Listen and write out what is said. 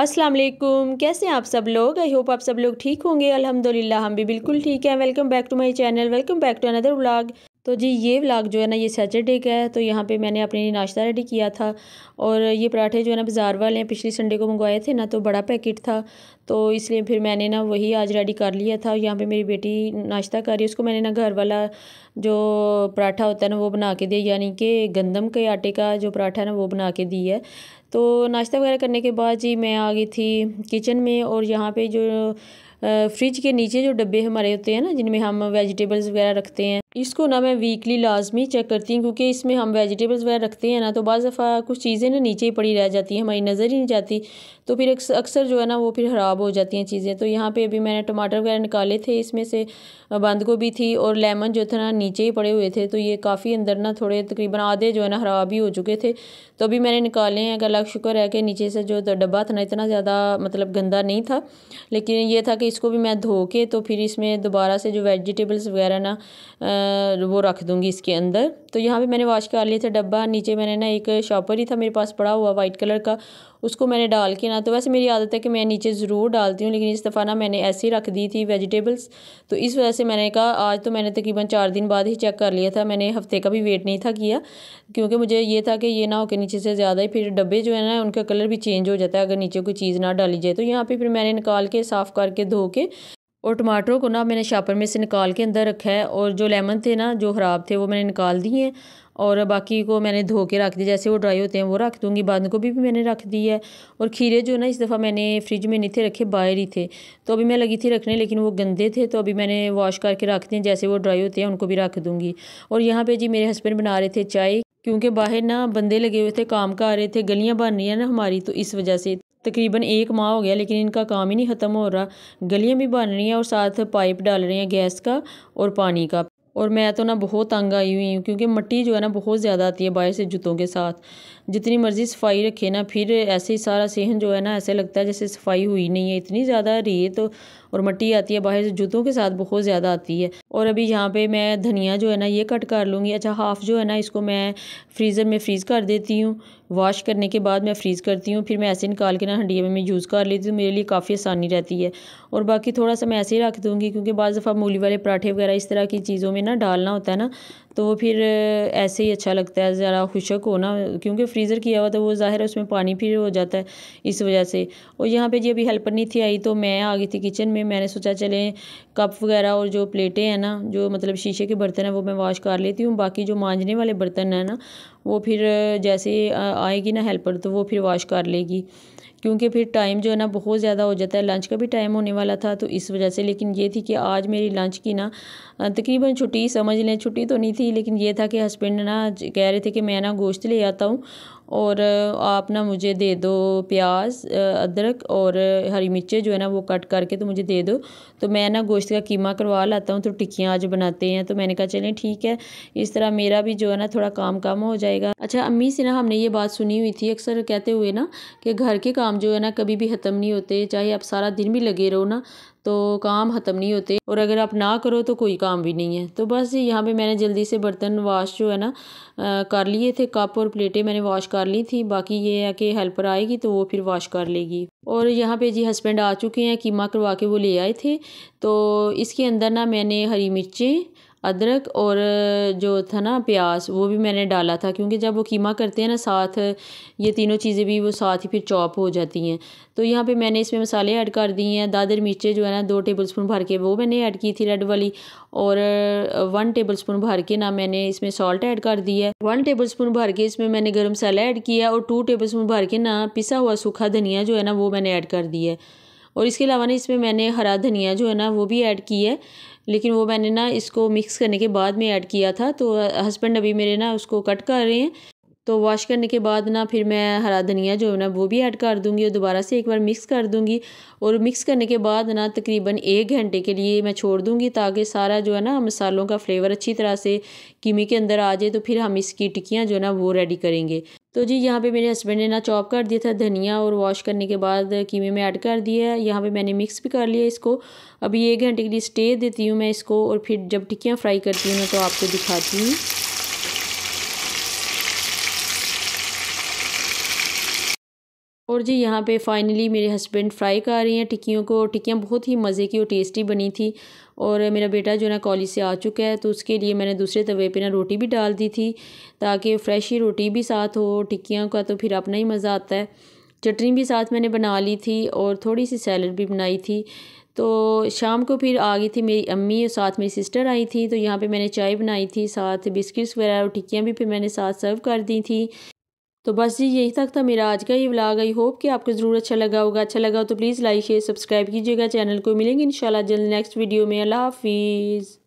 अस्सलाम वालेकुम कैसे हैं आप सब लोग आई होप आप सब लोग ठीक होंगे अल्हम्दुलिल्लाह हम भी बिल्कुल ठीक हैं welcome back to my channel welcome back to another vlog तो जी ये व्लाग जो है ना ये सैटरडे का है तो यहाँ पे मैंने अपने लिए नाश्ता रेडी किया था और ये पराठे जो है ना बाज़ार वाले हैं पिछले संडे को मंगवाए थे ना तो बड़ा पैकेट था तो इसलिए फिर मैंने ना वही आज रेडी कर लिया था यहाँ पे मेरी बेटी नाश्ता कर रही है उसको मैंने ना घर वाला जो पराठा होता है ना वो बना के दिया यानी कि गंदम के आटे का जो पराठा है ना वो बना के दी है तो नाश्ता वगैरह करने के बाद जी मैं आ गई थी किचन में और यहाँ पे जो फ्रिज के नीचे जो डब्बे हमारे होते हैं ना जिनमें हम वेजिटेबल्स वगैरह रखते हैं इसको ना मैं वीकली लाजमी चेक करती हूँ क्योंकि इसमें हम वेजिटेबल्स वगैरह रखते हैं ना तो बज़ दफ़ा कुछ चीज़ें ना नीचे ही पड़ी रह जाती हैं हमारी नज़र ही नहीं जाती तो फिर अक्सर जो है ना वो फिर ख़राब ख़राब हो जाती हैं चीज़ें तो यहाँ पे अभी मैंने टमाटर वगैरह निकाले थे इसमें से बंद गोभी थी और लेमन जो था ना नीचे ही पड़े हुए थे तो ये काफ़ी अंदर ना थोड़े तकरीबन आधे जो है ना ख़राब ही हो चुके थे तो अभी मैंने निकाले हैं अगर का शुक्र है कि नीचे से जो डब्बा था ना इतना ज़्यादा मतलब गंदा नहीं था लेकिन ये था कि इसको भी मैं धो के तो फिर इसमें दोबारा से जो वेजिटेबल्स वगैरह ना वो रख दूँगी इसके अंदर तो यहाँ पे मैंने वॉश कर लिया था डब्बा नीचे मैंने ना एक शॉपर ही था मेरे पास पड़ा हुआ वाइट कलर का उसको मैंने डाल के ना तो वैसे मेरी आदत है कि मैं नीचे ज़रूर डालती हूँ लेकिन इस दफ़ा ना मैंने ऐसे ही रख दी थी वेजिटेबल्स तो इस वजह से मैंने कहा आज तो मैंने तकरीबन चार दिन बाद ही चेक कर लिया था मैंने हफ्ते का भी वेट नहीं था किया क्योंकि मुझे ये था कि ये ना होकर नीचे से ज़्यादा ही फिर डब्बे जो है ना उनका कलर भी चेंज हो जाता है अगर नीचे कोई चीज़ ना डाली जाए तो यहाँ पर फिर मैंने निकाल के साफ़ करके धो के और टमाटरों को ना मैंने शापर में से निकाल के अंदर रखा है और जो लेमन थे ना जो ख़राब थे वो मैंने निकाल दिए हैं और बाकी को मैंने धो के रख दिया जैसे वो ड्राई होते हैं वो रख दूँगी बांध को भी, भी मैंने रख दी है और खीरे जो ना इस दफ़ा मैंने फ्रिज में नहीं थे रखे बाहर ही थे तो अभी मैं लगी थी रखने लेकिन वो गंदे थे तो अभी मैंने वॉश करके रख दिए जैसे वो ड्राई होते हैं उनको भी रख दूँगी और यहाँ पर जी मेरे हस्बैंड बना रहे थे चाय क्योंकि बाहर ना बंदे लगे हुए थे काम का आ रहे थे गलियां बन रही हैं ना हमारी तो इस वजह से तकरीबन एक माह हो गया लेकिन इनका काम ही नहीं ख़त्म हो रहा गलियाँ भी बन रही हैं और साथ पाइप डाल रहे हैं गैस का और पानी का और मैं तो ना बहुत तंग आई हुई हूँ क्योंकि मट्टी जो है ना बहुत ज़्यादा आती है बाहर से जूतों के साथ जितनी मर्ज़ी सफाई रखे ना फिर ऐसे ही सारा सेहन जो है ना ऐसे लगता है जैसे सफाई हुई नहीं है इतनी ज़्यादा रेत तो और मट्टी आती है बाहर से जूतों के साथ बहुत ज़्यादा आती है और अभी यहाँ पे मैं धनिया जो है ना ये कट कर लूँगी अच्छा हाफ़ जो है ना इसको मैं फ्रीज़र में फ्रीज़ कर देती हूँ वॉश करने के बाद मैं फ्रीज़ करती हूँ फिर मैं ऐसे निकाल के ना हंडिया में मैं यूज़ कर लेती हूँ मेरे लिए काफ़ी आसानी रहती है और बाकी थोड़ा सा मैं ऐसे ही रख दूँगी क्योंकि बज़ दफ़ा मूली वाले पराठे वगैरह इस तरह की चीज़ों में ना डालना होता है ना तो वो फिर ऐसे ही अच्छा लगता है ज़रा खुशक होना क्योंकि फ्रीज़र किया हुआ तो वो ज़ाहिर है उसमें पानी फिर हो जाता है इस वजह से और यहाँ पर जी अभी हेल्पर नहीं थी आई तो मैं आ गई थी किचन में में मैंने सोचा चले कप वगैरह और जो प्लेटें हैं ना जो मतलब शीशे के बर्तन हैं वो मैं वॉश कर लेती हूँ बाकी जो मांजने वाले बर्तन हैं ना वो फिर जैसे आएगी ना हेल्पर तो वो फिर वॉश कर लेगी क्योंकि फिर टाइम जो है ना बहुत ज़्यादा हो जाता है लंच का भी टाइम होने वाला था तो इस वजह से लेकिन ये थी कि आज मेरी लंच की ना तकरीबन छुट्टी समझ लें छुट्टी तो नहीं थी लेकिन ये था कि हस्बैंड ना कह रहे थे कि मैं ना गोश्त ले आता हूँ और आप ना मुझे दे दो प्याज अदरक और हरी मिर्चें जो है ना वो कट करके तो मुझे दे दो तो मैं ना गोश्त का कीमा करवा लाता हूँ तो टिक्कियाँ आज बनाते हैं तो मैंने कहा चलें ठीक है इस तरह मेरा भी जो है ना थोड़ा काम कम हो जाए जाएगा अच्छा अम्मी से ना हमने ये बात सुनी हुई थी अक्सर कहते हुए ना कि घर के काम जो है ना कभी भी ख़त्म नहीं होते चाहे आप सारा दिन भी लगे रहो ना तो काम ख़त्म नहीं होते और अगर आप ना करो तो कोई काम भी नहीं है तो बस यहाँ पे मैंने जल्दी से बर्तन वाश जो है ना आ, कर लिए थे कप और प्लेटें मैंने वाश कर ली थी बाकी ये है कि हेल्पर आएगी तो वो फिर वाश कर लेगी और यहाँ पे जी हस्बैंड आ चुके हैं कीमा करवा के वो ले आए थे तो इसके अंदर ना मैंने हरी मिर्चें अदरक और जो था ना प्याज वो भी मैंने डाला था क्योंकि जब वो कीमा करते हैं ना साथ ये तीनों चीज़ें भी वो साथ ही फिर चॉप हो जाती हैं तो यहाँ पे मैंने इसमें मसाले ऐड कर दिए हैं दादर मिर्चें जो है ना दो टेबल स्पून भर के वो मैंने ऐड की थी रेड वाली और वन टेबल स्पून भर के ना मैंने इसमें सॉल्ट ऐड कर दिया है वन टेबल स्पून भर के इसमें मैंने गर्म मसाला ऐड किया और टू टेबल स्पून भर के ना पिसा हुआ सूखा धनिया जो है ना वो मैंने ऐड कर दिया है और इसके अलावा ना इसमें मैंने हरा धनिया जो है ना वो भी ऐड की है लेकिन वो मैंने ना इसको मिक्स करने के बाद में ऐड किया था तो हस्बैंड अभी मेरे ना उसको कट कर रहे हैं तो वॉश करने के बाद ना फिर मैं हरा धनिया जो है ना वो भी ऐड कर दूंगी और दोबारा से एक बार मिक्स कर दूंगी और मिक्स करने के बाद ना तकरीबन एक घंटे के लिए मैं छोड़ दूंगी ताकि सारा जो है ना मसालों का फ्लेवर अच्छी तरह से किमी के अंदर आ जाए तो फिर हम इसकी टिक्कियाँ जो है ना वो रेडी करेंगे तो जी यहाँ पे मेरे हस्बैंड ने ना चॉप कर दिया था धनिया और वॉश करने के बाद कीमे में ऐड कर दिया है यहाँ पे मैंने मिक्स भी कर लिया इसको अभी एक घंटे के लिए स्टे देती हूँ मैं इसको और फिर जब टिक्कियाँ फ्राई करती हूँ मैं तो आपको दिखाती हूँ और जी यहाँ पे फाइनली मेरे हस्बैंड फ्राई कर रहे हैं टिक्कियों को टिक्कियाँ बहुत ही मज़े की और टेस्टी बनी थी और मेरा बेटा जो ना कॉलेज से आ चुका है तो उसके लिए मैंने दूसरे तवे पे ना रोटी भी डाल दी थी ताकि फ्रेश ही रोटी भी साथ हो टिक्कियों का तो फिर अपना ही मज़ा आता है चटनी भी साथ मैंने बना ली थी और थोड़ी सी सैलड भी बनाई थी तो शाम को फिर आ गई थी मेरी अम्मी और साथ मेरी सिस्टर आई थी तो यहाँ पे मैंने चाय बनाई थी साथ बिस्किट्स वगैरह और टिक्कियाँ भी फिर मैंने साथ सर्व कर दी थी तो बस जी यही तक था मेरा आज का ये ब्लॉग आई होप कि आपको ज़रूर अच्छा लगा होगा अच्छा लगा हो तो प्लीज़ लाइक शेयर सब्सक्राइब कीजिएगा चैनल को मिलेंगे इंशाल्लाह जल्द नेक्स्ट वीडियो में अल्लाह हाफिज़